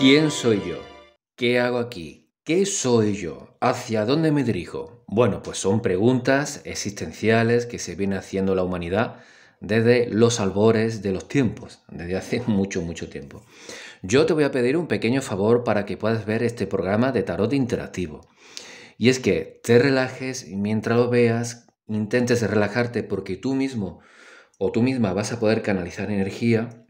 ¿Quién soy yo? ¿Qué hago aquí? ¿Qué soy yo? ¿Hacia dónde me dirijo? Bueno, pues son preguntas existenciales que se viene haciendo la humanidad desde los albores de los tiempos, desde hace mucho, mucho tiempo. Yo te voy a pedir un pequeño favor para que puedas ver este programa de tarot interactivo. Y es que te relajes y mientras lo veas, intentes relajarte porque tú mismo o tú misma vas a poder canalizar energía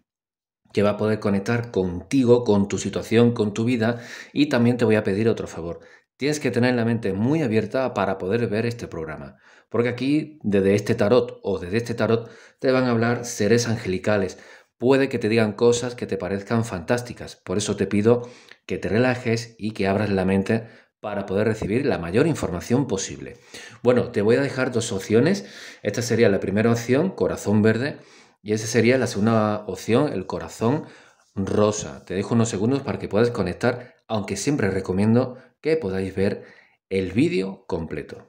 que va a poder conectar contigo, con tu situación, con tu vida. Y también te voy a pedir otro favor. Tienes que tener la mente muy abierta para poder ver este programa. Porque aquí, desde este tarot o desde este tarot, te van a hablar seres angelicales. Puede que te digan cosas que te parezcan fantásticas. Por eso te pido que te relajes y que abras la mente para poder recibir la mayor información posible. Bueno, te voy a dejar dos opciones. Esta sería la primera opción, corazón verde y esa sería la segunda opción, el corazón rosa. Te dejo unos segundos para que puedas conectar, aunque siempre recomiendo que podáis ver el vídeo completo.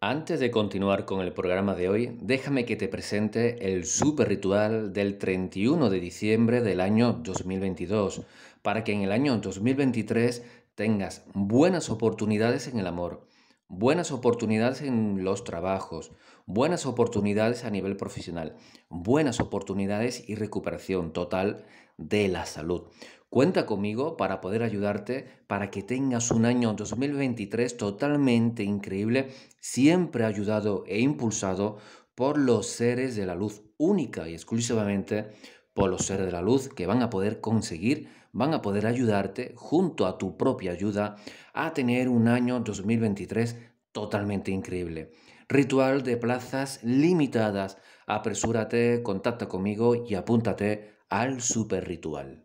Antes de continuar con el programa de hoy, déjame que te presente el super ritual del 31 de diciembre del año 2022, para que en el año 2023 tengas buenas oportunidades en el amor buenas oportunidades en los trabajos, buenas oportunidades a nivel profesional, buenas oportunidades y recuperación total de la salud. Cuenta conmigo para poder ayudarte para que tengas un año 2023 totalmente increíble, siempre ayudado e impulsado por los seres de la luz única y exclusivamente por los seres de la luz que van a poder conseguir van a poder ayudarte junto a tu propia ayuda a tener un año 2023 totalmente increíble. Ritual de plazas limitadas. Apresúrate, contacta conmigo y apúntate al super ritual.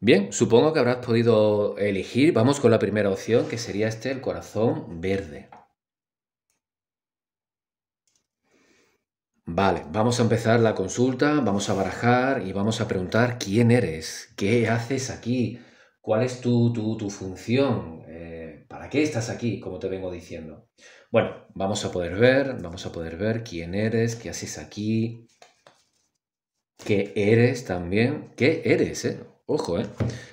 Bien, supongo que habrás podido elegir. Vamos con la primera opción, que sería este, el corazón verde. Vale, vamos a empezar la consulta, vamos a barajar y vamos a preguntar quién eres, qué haces aquí, cuál es tu, función, eh, para qué estás aquí, como te vengo diciendo. Bueno, vamos a poder ver, vamos a poder ver quién eres, qué haces aquí, qué eres también, qué eres, ¿eh? Ojo, ¿eh?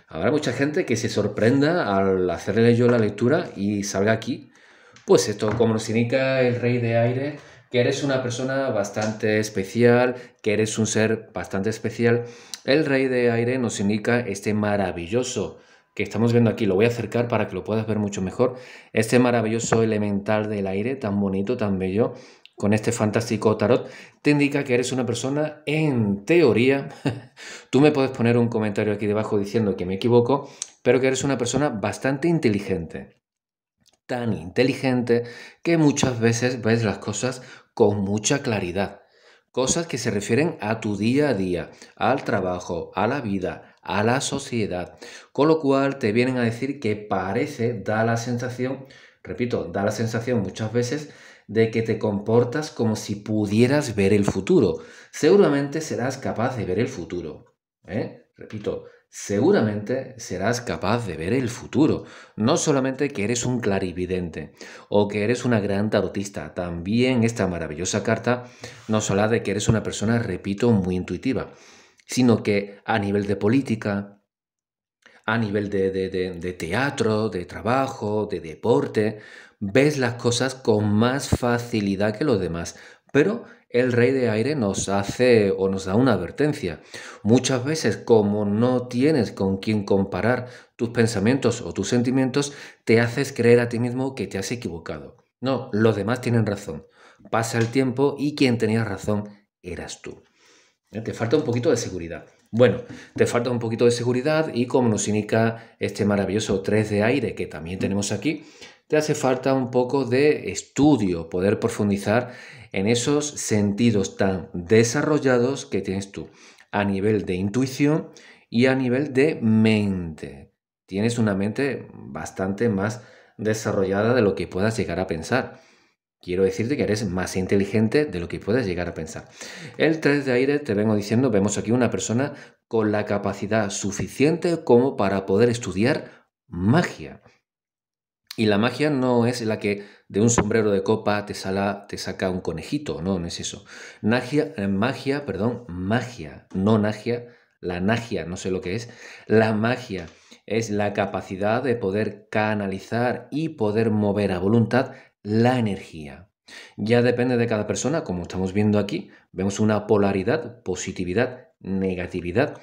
Habrá mucha gente que se sorprenda al hacerle yo la lectura y salga aquí. Pues esto, como nos indica el rey de aire, que eres una persona bastante especial, que eres un ser bastante especial. El rey de aire nos indica este maravilloso que estamos viendo aquí, lo voy a acercar para que lo puedas ver mucho mejor, este maravilloso elemental del aire, tan bonito, tan bello, con este fantástico tarot, te indica que eres una persona en teoría, tú me puedes poner un comentario aquí debajo diciendo que me equivoco, pero que eres una persona bastante inteligente tan inteligente que muchas veces ves las cosas con mucha claridad. Cosas que se refieren a tu día a día, al trabajo, a la vida, a la sociedad. Con lo cual te vienen a decir que parece, da la sensación, repito, da la sensación muchas veces de que te comportas como si pudieras ver el futuro. Seguramente serás capaz de ver el futuro. ¿eh? Repito, seguramente serás capaz de ver el futuro. No solamente que eres un clarividente o que eres una gran tarotista, también esta maravillosa carta no habla de que eres una persona, repito, muy intuitiva, sino que a nivel de política, a nivel de, de teatro, de trabajo, de deporte, ves las cosas con más facilidad que los demás, pero el rey de aire nos hace o nos da una advertencia. Muchas veces, como no tienes con quién comparar tus pensamientos o tus sentimientos, te haces creer a ti mismo que te has equivocado. No, los demás tienen razón. Pasa el tiempo y quien tenía razón eras tú. Eh, te falta un poquito de seguridad. Bueno, te falta un poquito de seguridad y como nos indica este maravilloso 3 de aire que también tenemos aquí, te hace falta un poco de estudio, poder profundizar en esos sentidos tan desarrollados que tienes tú a nivel de intuición y a nivel de mente. Tienes una mente bastante más desarrollada de lo que puedas llegar a pensar. Quiero decirte que eres más inteligente de lo que puedes llegar a pensar. El 3 de aire, te vengo diciendo, vemos aquí una persona con la capacidad suficiente como para poder estudiar magia. Y la magia no es la que de un sombrero de copa te, te saca un conejito, no, no es eso. Nagia, eh, magia, perdón, magia, no nagia, la nagia, no sé lo que es. La magia es la capacidad de poder canalizar y poder mover a voluntad la energía. Ya depende de cada persona, como estamos viendo aquí, vemos una polaridad, positividad, negatividad.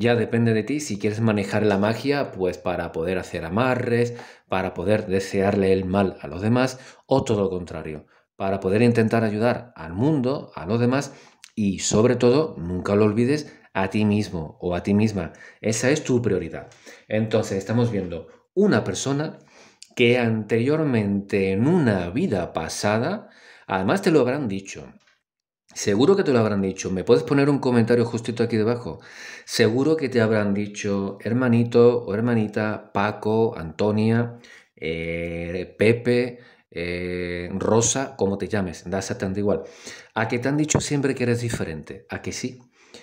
Ya depende de ti si quieres manejar la magia, pues para poder hacer amarres, para poder desearle el mal a los demás, o todo lo contrario, para poder intentar ayudar al mundo, a los demás, y sobre todo, nunca lo olvides, a ti mismo o a ti misma. Esa es tu prioridad. Entonces, estamos viendo una persona que anteriormente en una vida pasada, además te lo habrán dicho, Seguro que te lo habrán dicho. ¿Me puedes poner un comentario justito aquí debajo? Seguro que te habrán dicho hermanito o hermanita, Paco, Antonia, eh, Pepe, eh, Rosa, como te llames, da exactamente igual. A que te han dicho siempre que eres diferente, a que sí.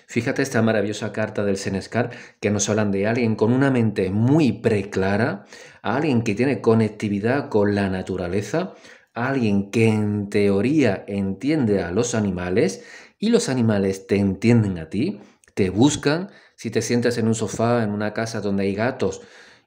Fíjate esta maravillosa carta del Senescar que nos hablan de alguien con una mente muy preclara, alguien que tiene conectividad con la naturaleza, alguien que en teoría entiende a los animales y los animales te entienden a ti, te buscan, si te sientas en un sofá, en una casa donde hay gatos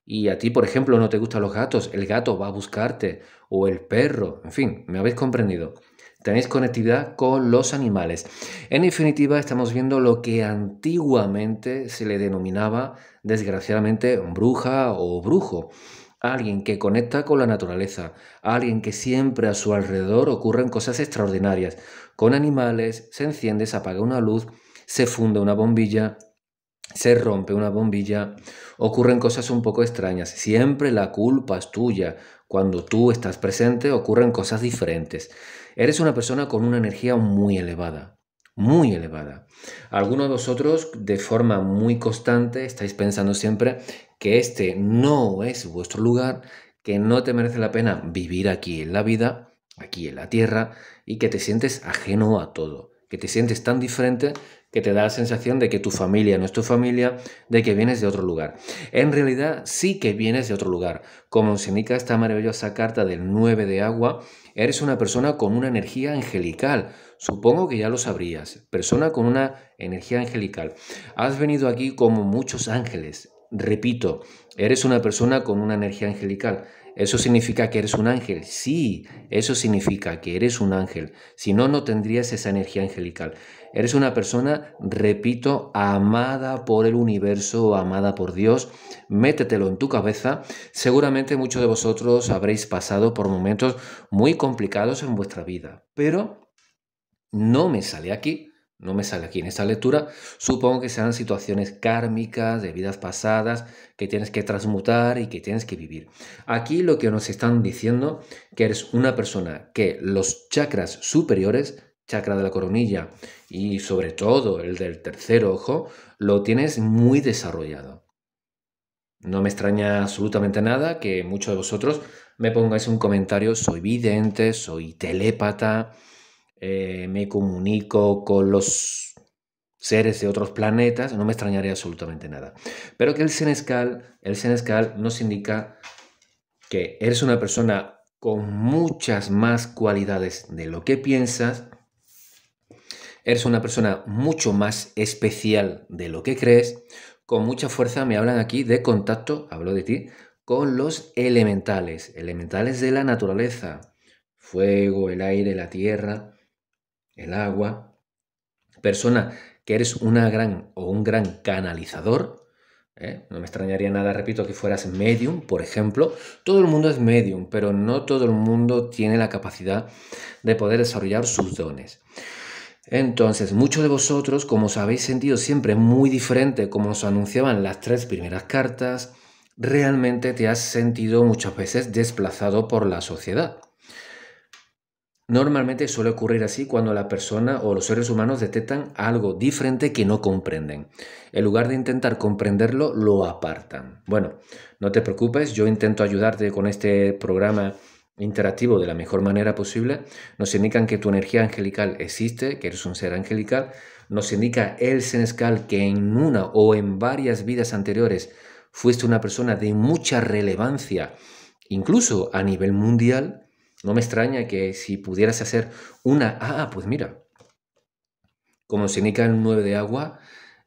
y a ti, por ejemplo, no te gustan los gatos, el gato va a buscarte o el perro, en fin, me habéis comprendido. Tenéis conectividad con los animales. En definitiva, estamos viendo lo que antiguamente se le denominaba, desgraciadamente, bruja o brujo alguien que conecta con la naturaleza, alguien que siempre a su alrededor ocurren cosas extraordinarias, con animales, se enciende, se apaga una luz, se funde una bombilla, se rompe una bombilla, ocurren cosas un poco extrañas, siempre la culpa es tuya, cuando tú estás presente ocurren cosas diferentes. Eres una persona con una energía muy elevada, muy elevada. Algunos de vosotros de forma muy constante estáis pensando siempre que este no es vuestro lugar, que no te merece la pena vivir aquí en la vida, aquí en la tierra, y que te sientes ajeno a todo, que te sientes tan diferente que te da la sensación de que tu familia no es tu familia, de que vienes de otro lugar. En realidad sí que vienes de otro lugar. Como se indica esta maravillosa carta del 9 de agua, eres una persona con una energía angelical. Supongo que ya lo sabrías. Persona con una energía angelical. Has venido aquí como muchos ángeles repito, eres una persona con una energía angelical. ¿Eso significa que eres un ángel? Sí, eso significa que eres un ángel. Si no, no tendrías esa energía angelical. Eres una persona, repito, amada por el universo, amada por Dios. Métetelo en tu cabeza. Seguramente muchos de vosotros habréis pasado por momentos muy complicados en vuestra vida, pero no me sale aquí no me sale aquí en esta lectura. Supongo que serán situaciones kármicas de vidas pasadas que tienes que transmutar y que tienes que vivir. Aquí lo que nos están diciendo que eres una persona que los chakras superiores, chakra de la coronilla y sobre todo el del tercer ojo, lo tienes muy desarrollado. No me extraña absolutamente nada que muchos de vosotros me pongáis un comentario, soy vidente, soy telépata, eh, me comunico con los seres de otros planetas, no me extrañaría absolutamente nada. Pero que el el senescal nos indica que eres una persona con muchas más cualidades de lo que piensas, eres una persona mucho más especial de lo que crees, con mucha fuerza me hablan aquí de contacto, hablo de ti, con los elementales, elementales de la naturaleza, fuego, el aire, la tierra, el agua. Persona que eres una gran o un gran canalizador. ¿eh? No me extrañaría nada, repito, que fueras medium, por ejemplo. Todo el mundo es medium, pero no todo el mundo tiene la capacidad de poder desarrollar sus dones. Entonces, muchos de vosotros, como os habéis sentido siempre muy diferente, como os anunciaban las tres primeras cartas, realmente te has sentido muchas veces desplazado por la sociedad. Normalmente suele ocurrir así cuando la persona o los seres humanos detectan algo diferente que no comprenden. En lugar de intentar comprenderlo, lo apartan. Bueno, no te preocupes, yo intento ayudarte con este programa interactivo de la mejor manera posible. Nos indican que tu energía angelical existe, que eres un ser angelical. Nos indica el senescal que en una o en varias vidas anteriores fuiste una persona de mucha relevancia, incluso a nivel mundial no me extraña que si pudieras hacer una... Ah, pues mira, como se indica el 9 de agua,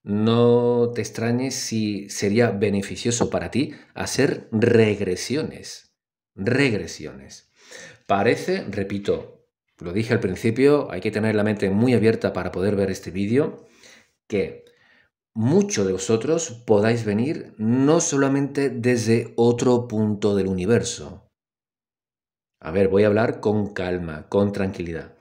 no te extrañes si sería beneficioso para ti hacer regresiones. Regresiones. Parece, repito, lo dije al principio, hay que tener la mente muy abierta para poder ver este vídeo, que muchos de vosotros podáis venir no solamente desde otro punto del universo, a ver, voy a hablar con calma, con tranquilidad.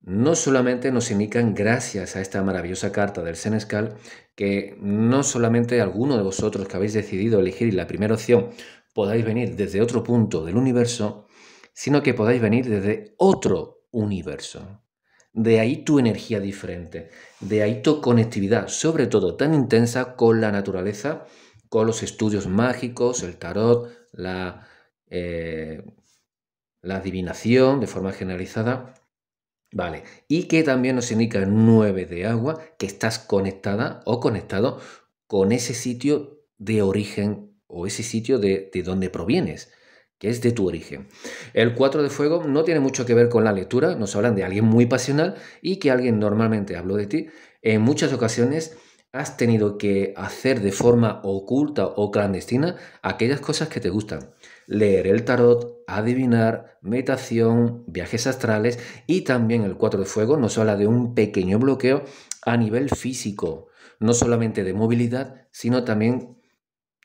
No solamente nos indican gracias a esta maravillosa carta del Senescal que no solamente alguno de vosotros que habéis decidido elegir la primera opción podáis venir desde otro punto del universo, sino que podáis venir desde otro universo. De ahí tu energía diferente, de ahí tu conectividad, sobre todo tan intensa con la naturaleza, con los estudios mágicos, el tarot, la eh, la adivinación de forma generalizada. Vale, y que también nos indica 9 de agua, que estás conectada o conectado con ese sitio de origen o ese sitio de, de donde provienes que es de tu origen. El 4 de fuego no tiene mucho que ver con la lectura, nos hablan de alguien muy pasional y que alguien normalmente habló de ti en muchas ocasiones has tenido que hacer de forma oculta o clandestina aquellas cosas que te gustan. Leer el tarot, adivinar, meditación, viajes astrales y también el cuatro de fuego nos habla de un pequeño bloqueo a nivel físico, no solamente de movilidad, sino también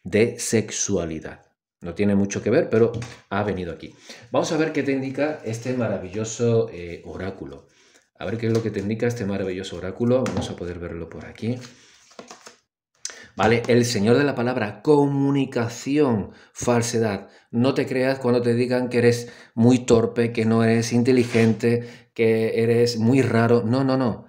de sexualidad. No tiene mucho que ver, pero ha venido aquí. Vamos a ver qué te indica este maravilloso eh, oráculo. A ver qué es lo que te indica este maravilloso oráculo. Vamos a poder verlo por aquí. ¿Vale? El Señor de la palabra, comunicación, falsedad. No te creas cuando te digan que eres muy torpe, que no eres inteligente, que eres muy raro. No, no, no.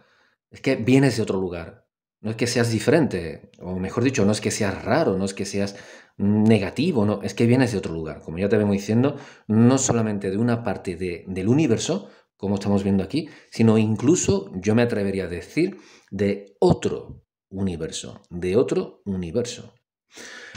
Es que vienes de otro lugar. No es que seas diferente, o mejor dicho, no es que seas raro, no es que seas negativo, no, es que vienes de otro lugar. Como ya te vengo diciendo, no solamente de una parte del universo, como estamos viendo aquí, sino incluso, yo me atrevería a decir, de otro universo, de otro universo.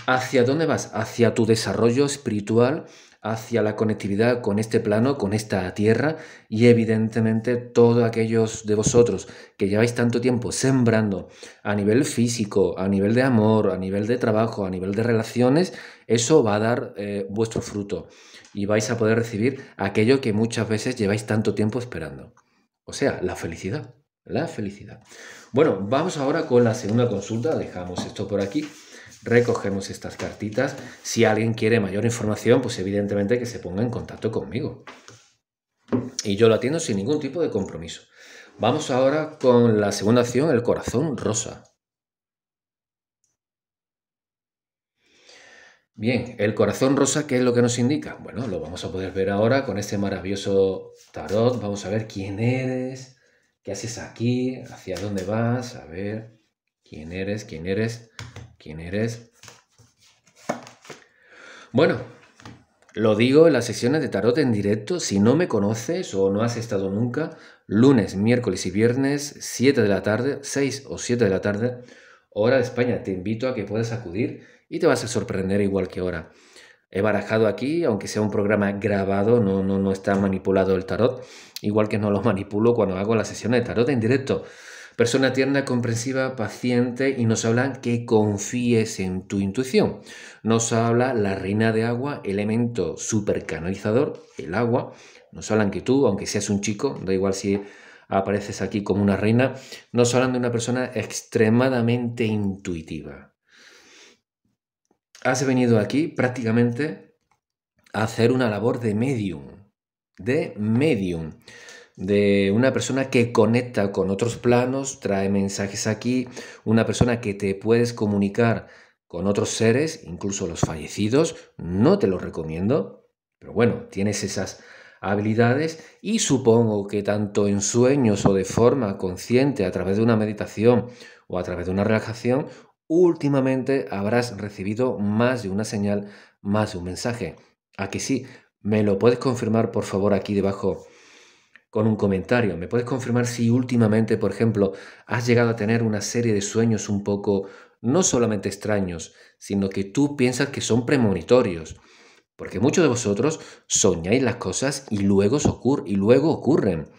¿Hacia dónde vas? Hacia tu desarrollo espiritual, hacia la conectividad con este plano, con esta tierra y evidentemente todos aquellos de vosotros que lleváis tanto tiempo sembrando a nivel físico, a nivel de amor, a nivel de trabajo, a nivel de relaciones, eso va a dar eh, vuestro fruto y vais a poder recibir aquello que muchas veces lleváis tanto tiempo esperando. O sea, la felicidad, la felicidad. Bueno, vamos ahora con la segunda consulta, dejamos esto por aquí, recogemos estas cartitas. Si alguien quiere mayor información, pues evidentemente que se ponga en contacto conmigo. Y yo lo atiendo sin ningún tipo de compromiso. Vamos ahora con la segunda acción, el corazón rosa. Bien, el corazón rosa, ¿qué es lo que nos indica? Bueno, lo vamos a poder ver ahora con este maravilloso tarot. Vamos a ver quién eres, ¿Qué haces aquí? ¿Hacia dónde vas? A ver, ¿quién eres? ¿Quién eres? ¿Quién eres? Bueno, lo digo en las sesiones de tarot en directo. Si no me conoces o no has estado nunca, lunes, miércoles y viernes, 7 de la tarde, 6 o 7 de la tarde, hora de España. Te invito a que puedas acudir y te vas a sorprender igual que ahora he barajado aquí, aunque sea un programa grabado, no, no, no está manipulado el tarot, igual que no lo manipulo cuando hago la sesión de tarot en directo. Persona tierna, comprensiva, paciente y nos hablan que confíes en tu intuición. Nos habla la reina de agua, elemento supercanalizador, el agua. Nos hablan que tú, aunque seas un chico, da igual si apareces aquí como una reina, nos hablan de una persona extremadamente intuitiva has venido aquí prácticamente a hacer una labor de medium, de medium, de una persona que conecta con otros planos, trae mensajes aquí, una persona que te puedes comunicar con otros seres, incluso los fallecidos, no te lo recomiendo, pero bueno, tienes esas habilidades y supongo que tanto en sueños o de forma consciente a través de una meditación o a través de una relajación últimamente habrás recibido más de una señal, más de un mensaje. ¿A que sí? ¿Me lo puedes confirmar por favor aquí debajo con un comentario? ¿Me puedes confirmar si últimamente, por ejemplo, has llegado a tener una serie de sueños un poco no solamente extraños, sino que tú piensas que son premonitorios? Porque muchos de vosotros soñáis las cosas y luego, y luego ocurren.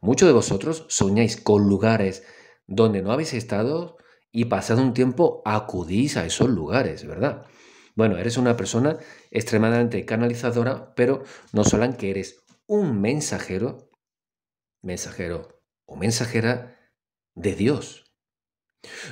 Muchos de vosotros soñáis con lugares donde no habéis estado, y pasado un tiempo acudís a esos lugares, ¿verdad? Bueno, eres una persona extremadamente canalizadora, pero no hablan que eres un mensajero, mensajero o mensajera de Dios.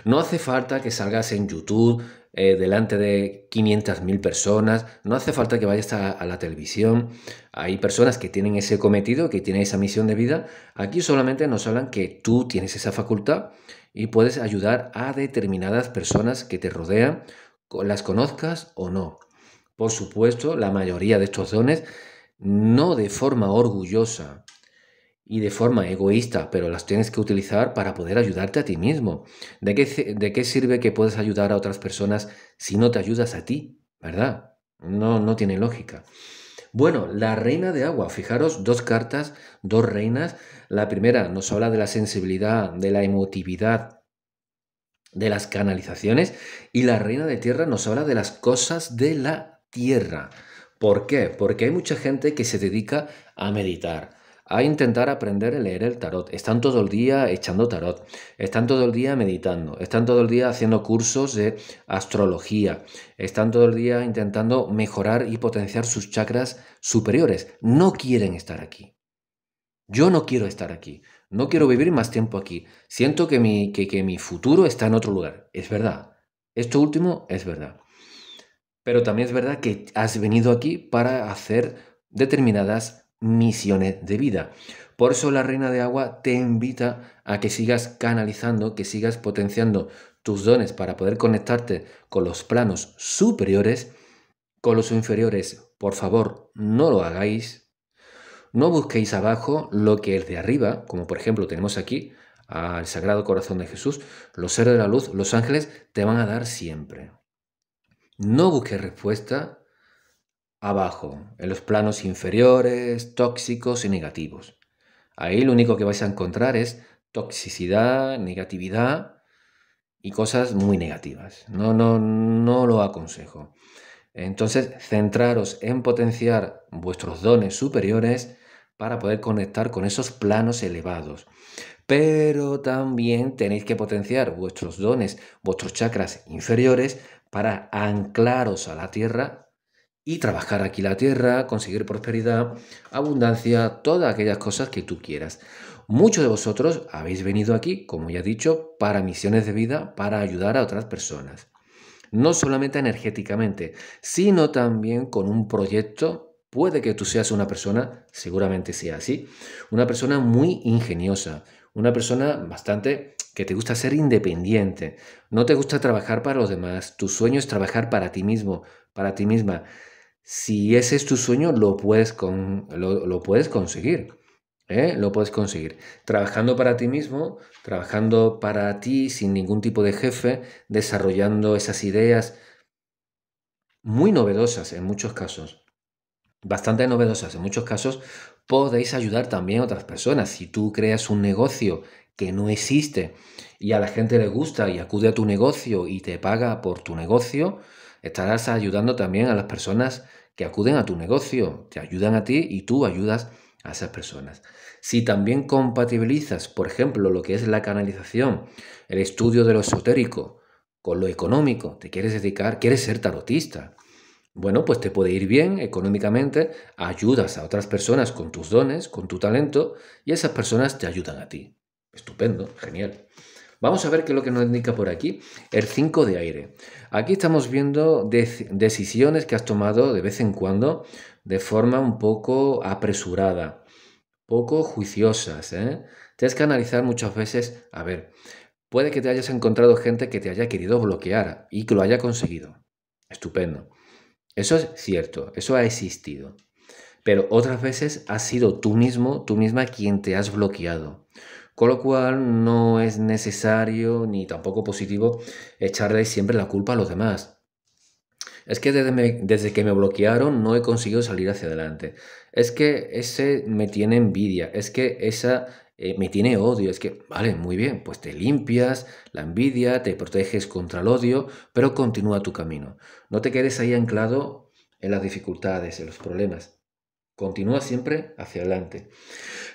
No hace falta que salgas en YouTube eh, delante de 500.000 personas, no hace falta que vayas a, a la televisión. Hay personas que tienen ese cometido, que tienen esa misión de vida. Aquí solamente nos hablan que tú tienes esa facultad y puedes ayudar a determinadas personas que te rodean, las conozcas o no. Por supuesto, la mayoría de estos dones no de forma orgullosa y de forma egoísta, pero las tienes que utilizar para poder ayudarte a ti mismo. ¿De qué, sirve que puedas ayudar a otras personas si no te ayudas a ti? ¿Verdad? No, no tiene lógica. Bueno, la reina de agua, fijaros, dos cartas, dos reinas. La primera nos habla de la sensibilidad, de la emotividad, de las canalizaciones, y la reina de tierra nos habla de las cosas de la tierra. ¿Por qué? Porque hay mucha gente que se dedica a meditar a intentar aprender a leer el tarot. Están todo el día echando tarot, están todo el día meditando, están todo el día haciendo cursos de astrología, están todo el día intentando mejorar y potenciar sus chakras superiores. No quieren estar aquí. Yo no quiero estar aquí. No quiero vivir más tiempo aquí. Siento que mi, que, que mi futuro está en otro lugar. Es verdad. Esto último es verdad. Pero también es verdad que has venido aquí para hacer determinadas misiones de vida. Por eso la Reina de Agua te invita a que sigas canalizando, que sigas potenciando tus dones para poder conectarte con los planos superiores, con los inferiores. Por favor, no lo hagáis. No busquéis abajo lo que es de arriba, como por ejemplo tenemos aquí al Sagrado Corazón de Jesús, los seres de la luz, los ángeles, te van a dar siempre. No busques respuesta abajo, en los planos inferiores, tóxicos y negativos. Ahí lo único que vais a encontrar es toxicidad, negatividad y cosas muy negativas. No, no, no lo aconsejo. Entonces, centraros en potenciar vuestros dones superiores para poder conectar con esos planos elevados. Pero también tenéis que potenciar vuestros dones, vuestros chakras inferiores para anclaros a la tierra y trabajar aquí la tierra, conseguir prosperidad, abundancia, todas aquellas cosas que tú quieras. Muchos de vosotros habéis venido aquí, como ya he dicho, para misiones de vida, para ayudar a otras personas. No solamente energéticamente, sino también con un proyecto. Puede que tú seas una persona, seguramente sea así, una persona muy ingeniosa, una persona bastante que te gusta ser independiente, no te gusta trabajar para los demás, tu sueño es trabajar para ti mismo, para ti misma si ese es tu sueño, lo puedes, lo, puedes conseguir. ¿eh? Lo puedes conseguir. Trabajando para ti mismo, trabajando para ti sin ningún tipo de jefe, desarrollando esas ideas muy novedosas en muchos casos. Bastante novedosas en muchos casos, podéis ayudar también a otras personas. Si tú creas un negocio que no existe y a la gente le gusta y acude a tu negocio y te paga por tu negocio, Estarás ayudando también a las personas que acuden a tu negocio, te ayudan a ti y tú ayudas a esas personas. Si también compatibilizas, por ejemplo, lo que es la canalización, el estudio de lo esotérico con lo económico, te quieres dedicar, quieres ser tarotista, bueno, pues te puede ir bien económicamente, ayudas a otras personas con tus dones, con tu talento, y esas personas te ayudan a ti. Estupendo, genial. Vamos a ver qué es lo que nos indica por aquí el 5 de aire. Aquí estamos viendo decisiones que has tomado de vez en cuando de forma un poco apresurada, poco juiciosas. ¿eh? Tienes que analizar muchas veces, a ver, puede que te hayas encontrado gente que te haya querido bloquear y que lo haya conseguido. Estupendo. Eso es cierto, eso ha existido. Pero otras veces has sido tú mismo, tú misma quien te has bloqueado. Con lo cual no es necesario ni tampoco positivo echarle siempre la culpa a los demás. Es que desde, que me bloquearon no he conseguido salir hacia adelante. Es que ese me tiene envidia. Es que esa eh, me tiene odio. Es que, vale, muy bien, pues te limpias la envidia, te proteges contra el odio, pero continúa tu camino. No te quedes ahí anclado en las dificultades, en los problemas. Continúa siempre hacia adelante.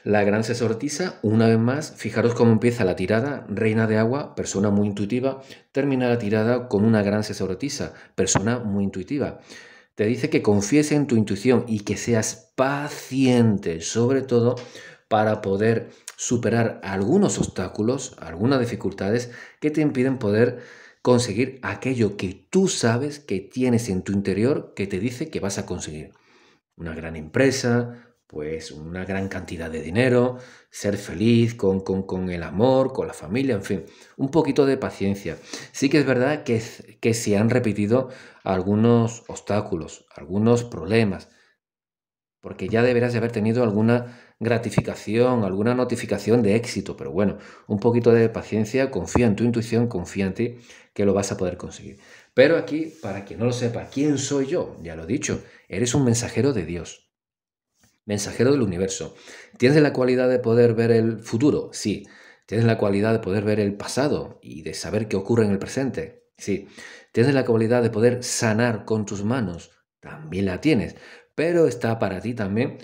La gran sesortiza, una vez más, fijaros cómo empieza la tirada, reina de agua, persona muy intuitiva, termina la tirada con una gran sesortiza, persona muy intuitiva. Te dice que confíes en tu intuición y que seas paciente, sobre todo para poder superar algunos obstáculos, algunas dificultades que te impiden poder conseguir aquello que tú sabes que tienes en tu interior que te dice que vas a conseguir una gran empresa, pues una gran cantidad de dinero, ser feliz con, con, con, el amor, con la familia, en fin, un poquito de paciencia. Sí que es verdad que, que se han repetido algunos obstáculos, algunos problemas, porque ya deberás de haber tenido alguna gratificación, alguna notificación de éxito, pero bueno, un poquito de paciencia, confía en tu intuición, confía en ti que lo vas a poder conseguir. Pero aquí, para quien no lo sepa, ¿quién soy yo? Ya lo he dicho, eres un mensajero de Dios, mensajero del universo. ¿Tienes la cualidad de poder ver el futuro? Sí. ¿Tienes la cualidad de poder ver el pasado y de saber qué ocurre en el presente? Sí. ¿Tienes la cualidad de poder sanar con tus manos? También la tienes. Pero está para ti también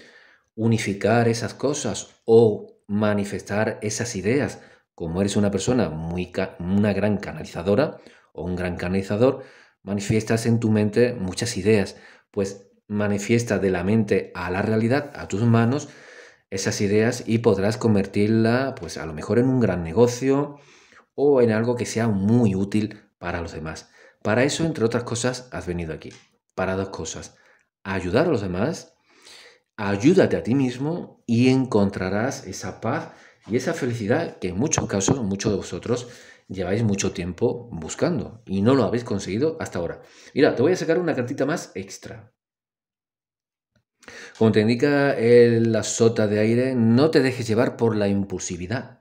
unificar esas cosas o manifestar esas ideas. Como eres una persona muy una gran canalizadora, o un gran canalizador, manifiestas en tu mente muchas ideas, pues manifiesta de la mente a la realidad, a tus manos, esas ideas y podrás convertirla pues a lo mejor en un gran negocio o en algo que sea muy útil para los demás. Para eso, entre otras cosas, has venido aquí. Para dos cosas. ayudar a los demás, ayúdate a ti mismo y encontrarás esa paz y esa felicidad que en muchos casos, muchos de vosotros, lleváis mucho tiempo buscando y no lo habéis conseguido hasta ahora. Mira, te voy a sacar una cartita más extra. Como te indica la sota de aire, no te dejes llevar por la impulsividad.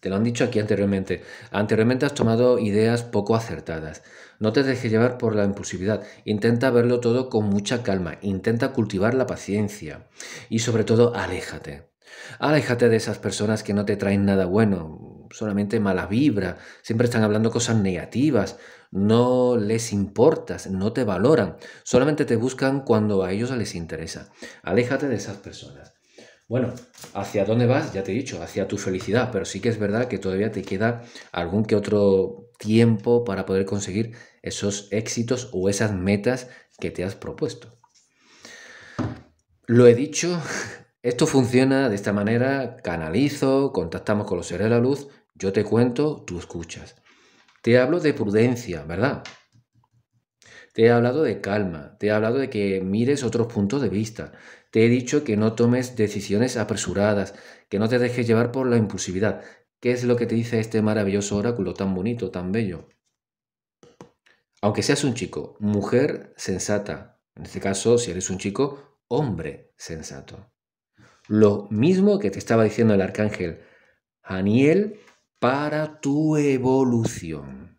Te lo han dicho aquí anteriormente. Anteriormente has tomado ideas poco acertadas. No te dejes llevar por la impulsividad. Intenta verlo todo con mucha calma. Intenta cultivar la paciencia. Y sobre todo, aléjate. Aléjate de esas personas que no te traen nada bueno solamente mala vibra, siempre están hablando cosas negativas, no les importas, no te valoran, solamente te buscan cuando a ellos les interesa. Aléjate de esas personas. Bueno, ¿hacia dónde vas? Ya te he dicho, hacia tu felicidad, pero sí que es verdad que todavía te queda algún que otro tiempo para poder conseguir esos éxitos o esas metas que te has propuesto. Lo he dicho, esto funciona de esta manera, canalizo, contactamos con los seres de la luz, yo te cuento, tú escuchas. Te hablo de prudencia, ¿verdad? Te he hablado de calma, te he hablado de que mires otros puntos de vista, te he dicho que no tomes decisiones apresuradas, que no te dejes llevar por la impulsividad. ¿Qué es lo que te dice este maravilloso oráculo tan bonito, tan bello? Aunque seas un chico, mujer sensata, en este caso, si eres un chico, hombre sensato. Lo mismo que te estaba diciendo el arcángel Aniel para tu evolución.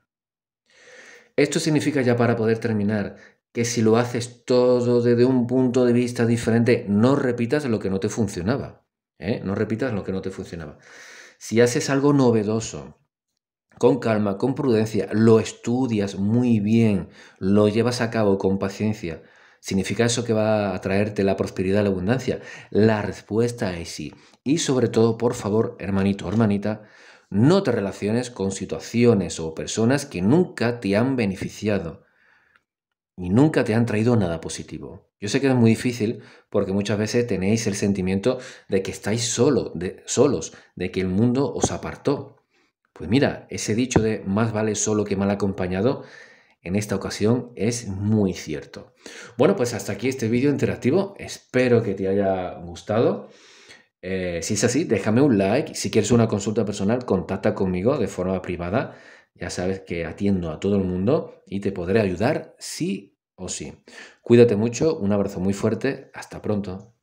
Esto significa ya para poder terminar que si lo haces todo desde un punto de vista diferente, no repitas lo que no te funcionaba. ¿eh? No repitas lo que no te funcionaba. Si haces algo novedoso, con calma, con prudencia, lo estudias muy bien, lo llevas a cabo con paciencia, ¿Significa eso que va a traerte la prosperidad, la abundancia? La respuesta es sí. Y sobre todo, por favor, hermanito o hermanita, no te relaciones con situaciones o personas que nunca te han beneficiado y nunca te han traído nada positivo. Yo sé que es muy difícil porque muchas veces tenéis el sentimiento de que estáis solo, de, solos, de que el mundo os apartó. Pues mira, ese dicho de más vale solo que mal acompañado en esta ocasión es muy cierto. Bueno, pues hasta aquí este vídeo interactivo. Espero que te haya gustado. Eh, si es así, déjame un like. Si quieres una consulta personal, contacta conmigo de forma privada. Ya sabes que atiendo a todo el mundo y te podré ayudar sí o sí. Cuídate mucho, un abrazo muy fuerte, hasta pronto.